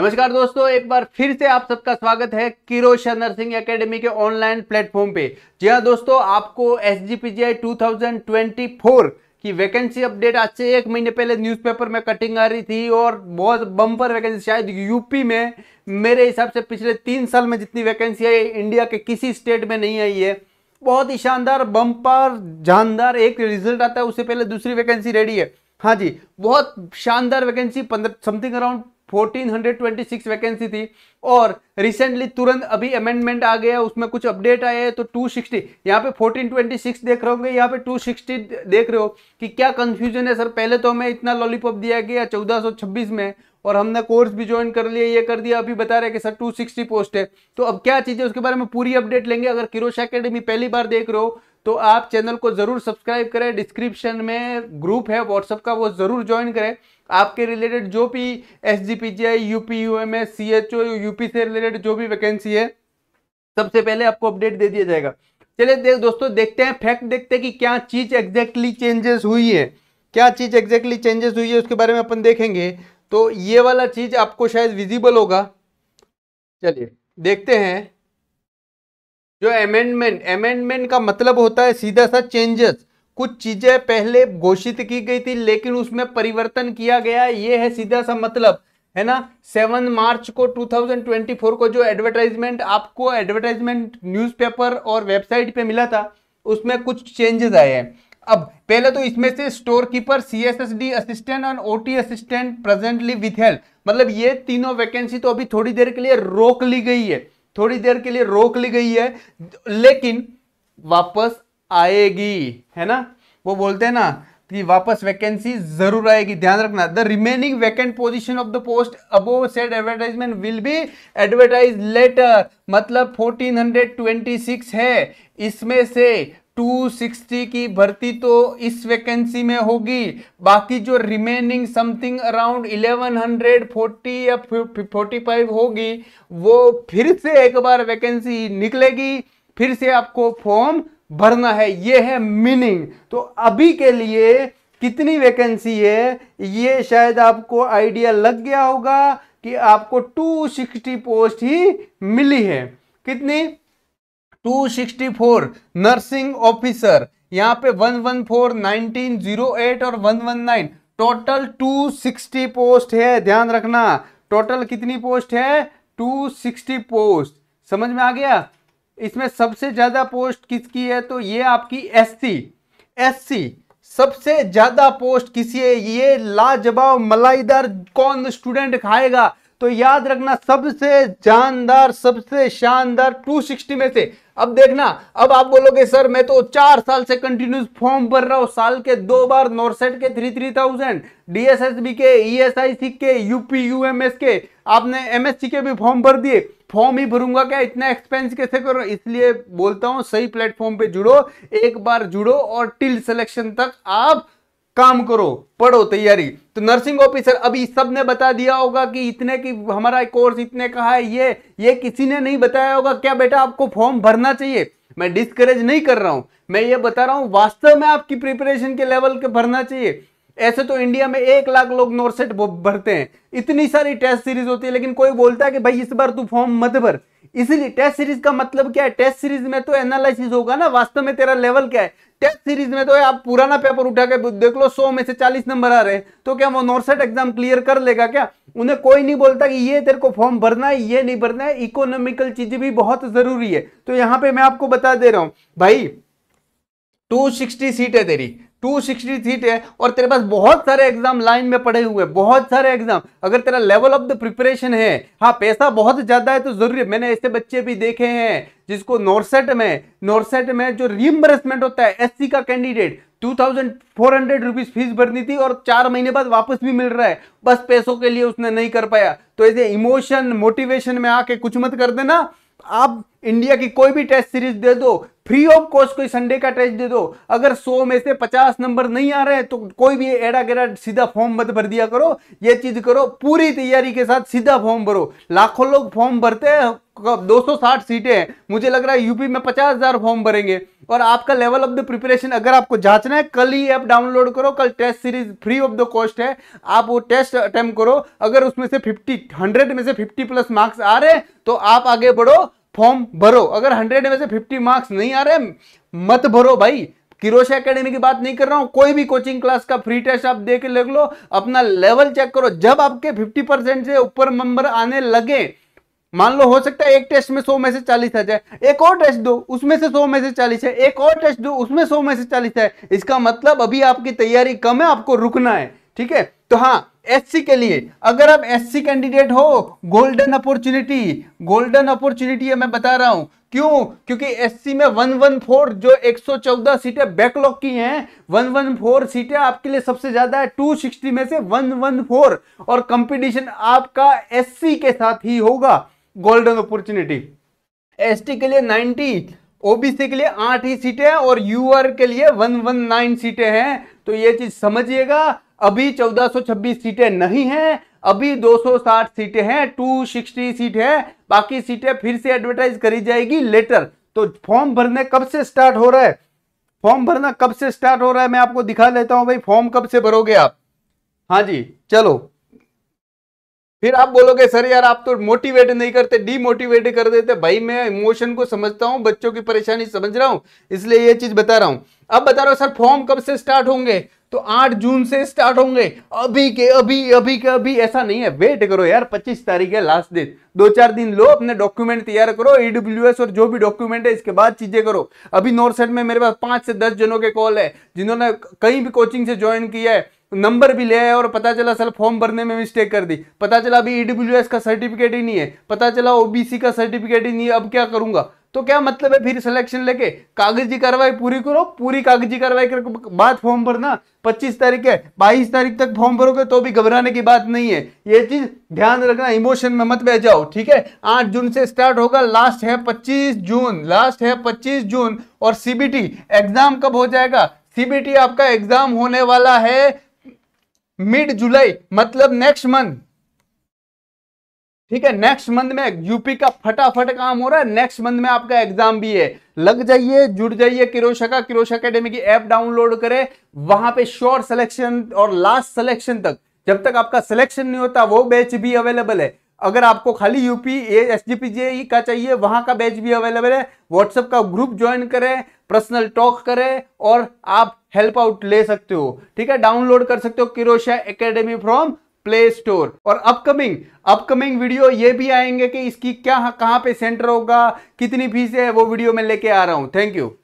नमस्कार दोस्तों एक बार फिर से आप सबका स्वागत है किरोशा नर्सिंग एकेडमी के ऑनलाइन प्लेटफॉर्म पे जी हाँ दोस्तों आपको S G P G I two thousand twenty four की वैकेंसी अपडेट आज से एक महीने पहले न्यूज़पेपर में कटिंग आ रही थी और बहुत बम्पर वैकेंसी शायद यूपी में मेरे हिसाब से पिछले तीन साल में जितनी वैकेंसी आई इंडिया के किसी स्टेट में नहीं आई है बहुत ही शानदार बम्पर जानदार एक रिजल्ट आता है उससे पहले दूसरी वैकेंसी रेडी है हाँ जी बहुत शानदार वैकेंसी पंद्रह समथिंग अराउंड 1426 वैकेंसी थी और रिसेंटली तुरंत अभी अमेंडमेंट आ गया उसमें कुछ अपडेट आया है तो 260 यहाँ पे 1426 देख रहे होंगे यहाँ पे 260 देख रहे हो कि क्या कंफ्यूजन है सर पहले तो हमें इतना लॉलीपॉप दिया गया 1426 में और हमने कोर्स भी ज्वाइन कर लिया ये कर दिया अभी बता रहे कि सर 260 पोस्ट है तो अब क्या चीज़ है उसके बारे में पूरी अपडेट लेंगे अगर किरोश अकेडमी पहली बार देख रहे हो तो आप चैनल को जरूर सब्सक्राइब करें डिस्क्रिप्शन में ग्रुप है व्हाट्सअप का वो जरूर ज्वाइन करें आपके रिलेटेड जो भी S G P G I U P U M S C H O U P से रिलेटेड जो भी वैकेंसी है सबसे पहले आपको अपडेट दे दिया जाएगा चलिए देख दोस्तों देखते हैं फैक्ट देखते हैं कि क्या चीज़ एग्जैक्टली चेंजेस हुई है क्या चीज़ एग्जैक्टली चेंजेस हुई है उसके बारे में अपन देखेंगे तो ये वाला चीज़ आपको शायद विजिबल होगा चलिए देखते हैं जो अमेंडमेंट अमेंडमेंट का मतलब होता है सीधा सा चेंजेस कुछ चीजें पहले घोषित की गई थी लेकिन उसमें परिवर्तन किया गया ये है सीधा सा मतलब है ना सेवन मार्च को 2024 को जो एडवर्टाइजमेंट आपको एडवर्टाइजमेंट न्यूज़पेपर और वेबसाइट पे मिला था उसमें कुछ चेंजेस आए हैं अब पहले तो इसमें से store keeper C S S D assistant और O T assistant presently with health मतलब ये तीनों वैकेंसी तो अभी थोड़ी देर के लिए रोक ली गई है थोड़ी देर के लिए रोक ली गई है लेकिन वापस आएगी है ना वो बोलते हैं ना कि वापस वैकेंसी जरूर आएगी ध्यान रखना the remaining vacant position of the post above said advertisement will be advertise later मतलब 1426 है इसमें से 260 की भर्ती तो इस वैकेंसी में होगी बाकी जो रिमेनिंग समथिंग अराउंड 1140 या 45 होगी वो फिर से एक बार वैकेंसी निकलेगी फिर से आपको फॉर्म भरना है ये है मीनिंग तो अभी के लिए कितनी वैकेंसी है ये शायद आपको आइडिया लग गया होगा कि आपको 260 पोस्ट ही मिली है कितनी 264 नर्सिंग ऑफिसर यहाँ पे 114, 1908 और 119 टोटल 260 पोस्ट है ध्यान रखना टोटल कितनी पोस्ट है 260 पोस्ट समझ में आ गया इसमें सबसे ज़्यादा पोस्ट किसकी है तो ये आपकी एससी एससी सबसे ज़्यादा पोस्ट किसी है ये लाजवाब मलाईदार कौन स्टूडेंट खाएगा तो याद रखना सबसे जानदार सबसे शानदार 260 में से अब देखना अब आप बोलोगे सर मैं तो चार साल से कंटिन्यूस फॉर्म भर रहा हूँ साल के दो बार नॉर्सेट के थ्री थ्री थाउजेंड डीएसएसबी के ईएसआईसी के यूपी यूएमएस के आपने एमएससी के भी फॉर्म भर दिए फॉर्म ही भरूंगा क्या इतना एक्सपेंस कैसे करो इसलिए बोलता हूँ सही प्लेटफॉर्म पे जुड़ो एक बार जुड़ो और टिल सिलेक्शन तक आप काम करो पढ़ो तैयारी तो नर्सिंग ऑफिसर अभी सब ने बता दिया होगा कि इतने की हमारा कोर्स इतने का है ये ये किसी ने नहीं बताया होगा क्या बेटा आपको फॉर्म भरना चाहिए मैं डिस्करेज नहीं कर रहा हूं मैं ये बता रहा हूं वास्तव में आपकी प्रिपरेशन के लेवल के भरना चाहिए ऐसे तो इंडिया में एक लाख लोग नोरसेट भरते हैं इतनी सारी टेस्ट सीरीज होती है लेकिन कोई बोलता है कि भाई इस बार तू फॉर्म मत भर इसीलिए टेस्ट सीरीज का मतलब क्या है टेस्ट सीरीज में तो एनालिसिस होगा ना वास्तव में तेरा लेवल क्या है टेस्ट सीरीज में तो आप पुराना पेपर उठा के देख लो सौ में से चालीस नंबर आ रहे हैं तो क्या वो नॉर्सेट एग्जाम क्लियर कर लेगा क्या उन्हें कोई नहीं बोलता कि ये तेरे को फॉर्म भरना है ये नहीं भरना है इकोनॉमिकल चीजें भी बहुत जरूरी है तो यहाँ पे मैं आपको बता दे रहा हूँ भाई 260 सीट है तेरी 263 है और तेरे पास बहुत सारे एग्जाम लाइन में पड़े हुए हैं बहुत सारे एग्जाम अगर तेरा लेवल ऑफ द प्रिपरेशन है हाँ पैसा बहुत ज़्यादा है तो ज़रूरी है मैंने ऐसे बच्चे भी देखे हैं जिसको नॉर्सेट में नॉर्सेट में जो रिमबर्समेंट होता है एससी का candidate two thousand four hundred rupees fees भरनी थी और चार महीने बाद वापस भी मिल रहा है बस पैसों के लिए उसने नहीं कर पाया तो ऐसे इमोशन मोटिवेशन में आके कुछ मत कर देना आप इंडिया की कोई भी टेस्ट सीरीज दे दो फ्री ऑफ कॉस्ट कोई संडे का टेस्ट दे दो अगर 100 में से 50 नंबर नहीं आ रहे हैं तो कोई भी एड़ा गेड़ा सीधा फॉर्म मत भर दिया करो ये चीज करो पूरी तैयारी के साथ सीधा फॉर्म भरो लाखों लोग फॉर्म भरते हैं 260 सीटें हैं मुझे लग रहा है यूपी में 50,000 फॉर्म भरेंगे और आपका लेवल ऑफ द प्रिपरेशन अगर आपको जांचना है कल ही ऐप डाउनलोड करो कल test series free of the cost है आप वो टेस्ट अटेम्प्ट करो अगर उसमें से 50 100 में से 50 प्लस मार्क्स आ रहे हैं तो आप आगे बढ़ो फॉर्म भरो अगर हंड्रेड में से फिफ्टी मार्क्स नहीं आ रहे मत भरो भाई किरोश एकेडमी की बात नहीं कर रहा हूं कोई भी कोचिंग क्लास का फ्री टेस्ट आप देख ले लो अपना लेवल चेक करो जब आपके 50 परसेंट से ऊपर नंबर आने लगे मान लो हो सकता है एक टेस्ट में 100 में से 40 आ जाए एक और टेस्ट दो उसमें से 100 में से 40 है एक और टेस्ट दो उसमें 100 में से 40 है इसका मतलब अभी आपकी तैयारी कम है आपको रुकना है ठीक है तो हाँ एससी के लिए अगर आप एससी कैंडिडेट हो गोल्डन अपॉर्चुनिटी गोल्डन अपॉर्चुनिटी है मैं बता रहा हूं क्यों क्योंकि एससी में 114 जो 114 सीटें बैकलॉग की हैं 114 सीटें आपके लिए सबसे ज्यादा है 260 में से 114 और कंपटीशन आपका एससी के साथ ही होगा गोल्डन अपॉर्चुनिटी एसटी के लिए 90 ओबीसी के लिए आठ ही सीटें हैं और यूआर के लिए 119 सीटें हैं तो ये चीज समझिएगा अभी 1426 सीटें नहीं है अभी 260 सीटें हैं 260 सीट है बाकी सीटें फिर से एडवर्टाइज करी जाएगी लेटर तो फॉर्म भरने कब से स्टार्ट हो रहा है फॉर्म भरना कब से स्टार्ट हो रहा है मैं आपको दिखा लेता हूं भाई फॉर्म कब से भरोगे आप हाँ जी चलो फिर आप बोलोगे सर यार आप तो मोटिवेट नहीं करते डीमोटिवेट कर देते भाई मैं इमोशन को समझता हूँ बच्चों की परेशानी समझ रहा हूँ इसलिए ये चीज बता रहा हूँ अब बता रहा हूँ सर फॉर्म कब से स्टार्ट होंगे तो 8 जून से स्टार्ट होंगे अभी के अभी अभी के अभी ऐसा नहीं है वेट करो यार 25 तारीख है लास्ट डेट दो चार दिन लो अपने डॉक्यूमेंट तैयार करो ईडब्ल्यू और जो भी डॉक्यूमेंट है इसके बाद चीजें करो अभी नॉर्थ साइड में मेरे पास पांच से दस जनों के कॉल है जिन्होंने कहीं भी कोचिंग से ज्वाइन किया है नंबर भी लिया है और पता चला सर फॉर्म भरने में मिस्टेक कर दी पता चला अभी ईडब्ल्यू का सर्टिफिकेट ही नहीं है पता चला ओबीसी का सर्टिफिकेट ही नहीं है अब क्या करूंगा तो क्या मतलब है फिर सिलेक्शन लेके कागजी कार्रवाई पूरी करो पूरी कागजी कार्रवाई करके बाद फॉर्म भरना 25 तारीख है बाईस तारीख तक फॉर्म भरोगे तो भी घबराने की बात नहीं है ये चीज ध्यान रखना इमोशन में मत बह जाओ ठीक है 8 जून से स्टार्ट होगा लास्ट है 25 जून लास्ट है 25 जून और सीबीटी एग्जाम कब हो जाएगा सीबीटी आपका एग्जाम होने वाला है मिड जुलाई मतलब नेक्स्ट मंथ ठीक है नेक्स्ट मंथ में यूपी का फटाफट काम हो रहा है नेक्स्ट मंथ में आपका एग्जाम भी है लग जाइए जुड़ जाइए का किरोशा अकेडमी की ऐप डाउनलोड करें वहां पे श्योर सिलेक्शन और लास्ट सिलेक्शन तक जब तक आपका सिलेक्शन नहीं होता वो बैच भी अवेलेबल है अगर आपको खाली यूपी एस जी का चाहिए वहां का बैच भी अवेलेबल है व्हाट्सएप का ग्रुप ज्वाइन करें पर्सनल टॉक करें और आप हेल्प आउट ले सकते हो ठीक है डाउनलोड कर सकते हो Kirosha academy from Play Store और अपकमिंग अपकमिंग वीडियो ये भी आएंगे कि इसकी क्या कहाँ पे सेंटर होगा कितनी फीस है वो वीडियो में लेके आ रहा हूँ थैंक यू